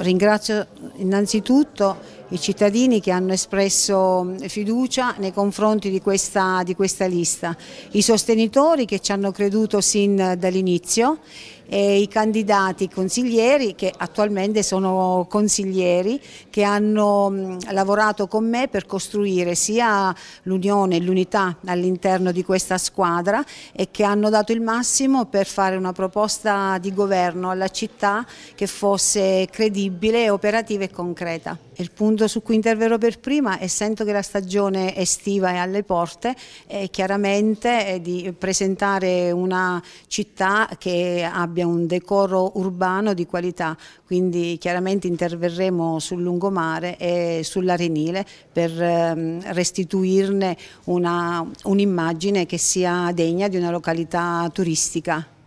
Ringrazio innanzitutto i cittadini che hanno espresso fiducia nei confronti di questa, di questa lista, i sostenitori che ci hanno creduto sin eh, dall'inizio i candidati consiglieri che attualmente sono consiglieri che hanno mm, lavorato con me per costruire sia l'unione e l'unità all'interno di questa squadra e che hanno dato il massimo per fare una proposta di governo alla città che fosse credibile, operativa e concreta. Il punto su cui interverrò per prima è sento che la stagione estiva è alle porte e chiaramente è di presentare una città che abbia abbia un decoro urbano di qualità, quindi chiaramente interverremo sul lungomare e sull'arenile per ehm, restituirne un'immagine un che sia degna di una località turistica.